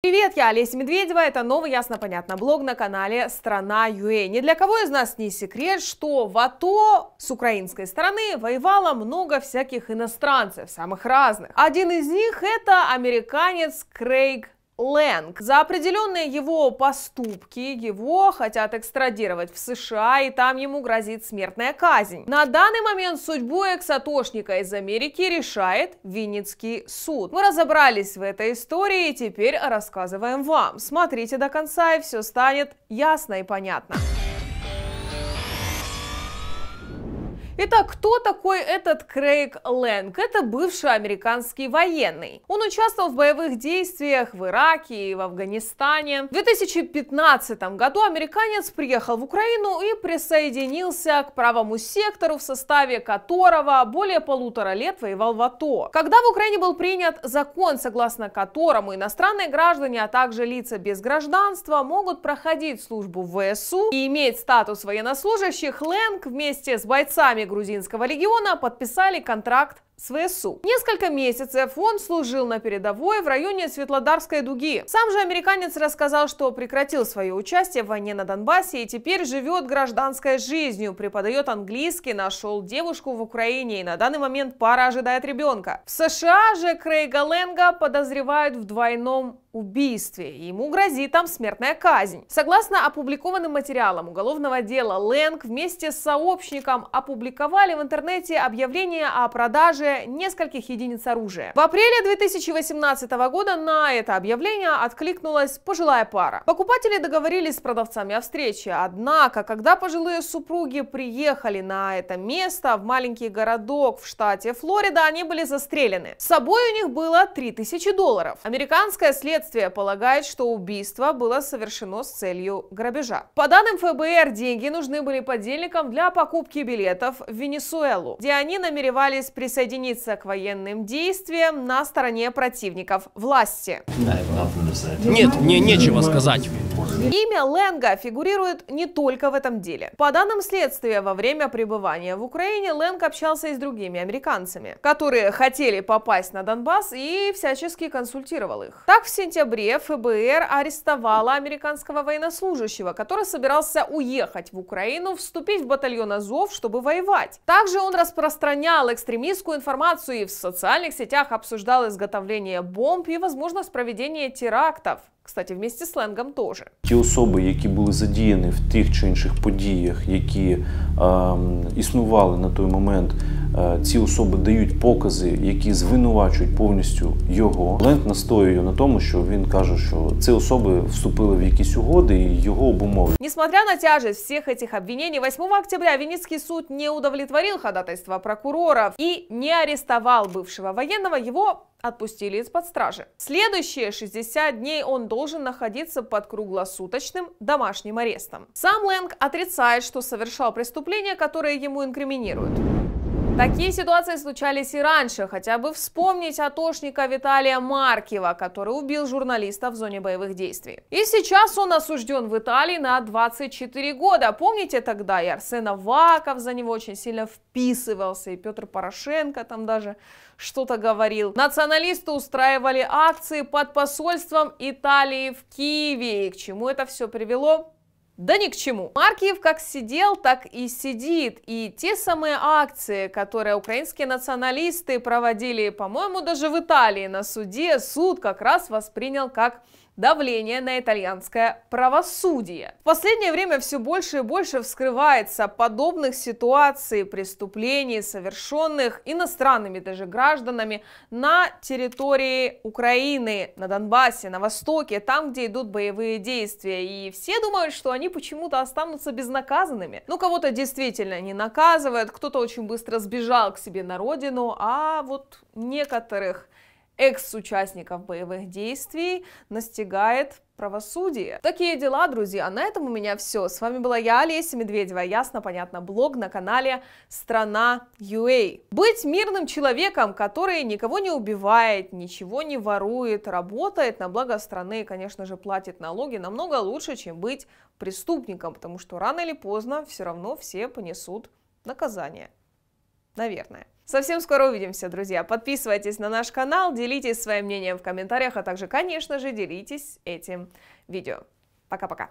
Привет, я Олеся Медведева, это новый ясно-понятно блог на канале Страна Юэ. Ни для кого из нас не секрет, что в АТО с украинской стороны воевало много всяких иностранцев, самых разных. Один из них это американец Крейг Лэнг. За определенные его поступки его хотят экстрадировать в США, и там ему грозит смертная казнь. На данный момент судьбу экс из Америки решает Винницкий суд. Мы разобрались в этой истории и теперь рассказываем вам. Смотрите до конца, и все станет ясно и понятно. Итак, кто такой этот Крейг Лэнг? Это бывший американский военный. Он участвовал в боевых действиях в Ираке и в Афганистане. В 2015 году американец приехал в Украину и присоединился к правому сектору, в составе которого более полутора лет воевал в АТО. Когда в Украине был принят закон, согласно которому иностранные граждане, а также лица без гражданства могут проходить службу в ВСУ и иметь статус военнослужащих, Лэнг вместе с бойцами грузинского легиона подписали контракт Свсу. Несколько месяцев он служил на передовой в районе Светлодарской дуги. Сам же американец рассказал, что прекратил свое участие в войне на Донбассе и теперь живет гражданской жизнью, преподает английский, нашел девушку в Украине и на данный момент пара ожидает ребенка. В США же Крейга Ленга подозревают в двойном убийстве. Ему грозит там смертная казнь. Согласно опубликованным материалам уголовного дела, Лэнг вместе с сообщником опубликовали в интернете объявление о продаже оружия нескольких единиц оружия. В апреле 2018 года на это объявление откликнулась пожилая пара. Покупатели договорились с продавцами о встрече, однако, когда пожилые супруги приехали на это место, в маленький городок в штате Флорида, они были застрелены. С собой у них было 3000 долларов. Американское следствие полагает, что убийство было совершено с целью грабежа. По данным ФБР, деньги нужны были подельникам для покупки билетов в Венесуэлу, где они намеревались присоединиться присоединиться к военным действиям на стороне противников власти. Нет, мне нечего сказать использовать. Имя Ленга фигурирует не только в этом деле. По данным следствия, во время пребывания в Украине Ленг общался и с другими американцами, которые хотели попасть на Донбасс и всячески консультировал их. Так, в сентябре ФБР арестовала американского военнослужащего, который собирался уехать в Украину, вступить в батальон Азов, чтобы воевать. Также он распространял экстремистскую информацию и в социальных сетях обсуждал изготовление бомб и возможность проведения терактов. Кстати, вместе з сленгом теж. Ті особи, які були задіяні в тих чи інших подіях, які е, існували на той момент, е, ці особи дають покази, які звинувачують повністю його. Ленд настоює на тому, що він каже, що ці особи вступили в якісь угоди і його обумовили. Несмотря на тяжесть всіх этих обвинений, 8 октября Венецкий суд не удовлетворил ходатайства прокурора і не арестовал бывшего воєнного, його. отпустили из-под стражи. Следующие 60 дней он должен находиться под круглосуточным домашним арестом. Сам Лэнг отрицает, что совершал преступления, которые ему инкриминируют. Такие ситуации случались и раньше. Хотя бы вспомнить атошника Виталия Маркива, который убил журналиста в зоне боевых действий. И сейчас он осужден в Италии на 24 года. Помните тогда и Арсен Аваков за него очень сильно вписывался, и Петр Порошенко там даже что-то говорил. Националисты устраивали акции под посольством Италии в Киеве. И к чему это все привело, да ни к чему. Маркиев как сидел, так и сидит. И те самые акции, которые украинские националисты проводили, по-моему, даже в Италии на суде, суд как раз воспринял как давление на итальянское правосудие. В последнее время все больше и больше вскрывается подобных ситуаций, преступлений, совершенных иностранными даже гражданами на территории Украины, на Донбассе, на Востоке, там, где идут боевые действия. И все думают, что они они почему-то останутся безнаказанными. Ну, кого-то действительно не наказывают, кто-то очень быстро сбежал к себе на родину, а вот некоторых экс-участников боевых действий настигает правосудие. Такие дела, друзья. На этом у меня все. С вами была я, Олеся Медведева. Ясно, понятно, блог на канале Страна UA. Быть мирным человеком, который никого не убивает, ничего не ворует, работает на благо страны и, конечно же, платит налоги, намного лучше, чем быть преступником, потому что рано или поздно все равно все понесут наказание. Наверное. Совсем скоро увидимся, друзья. Подписывайтесь на наш канал, делитесь своим мнением в комментариях, а также, конечно же, делитесь этим видео. Пока-пока.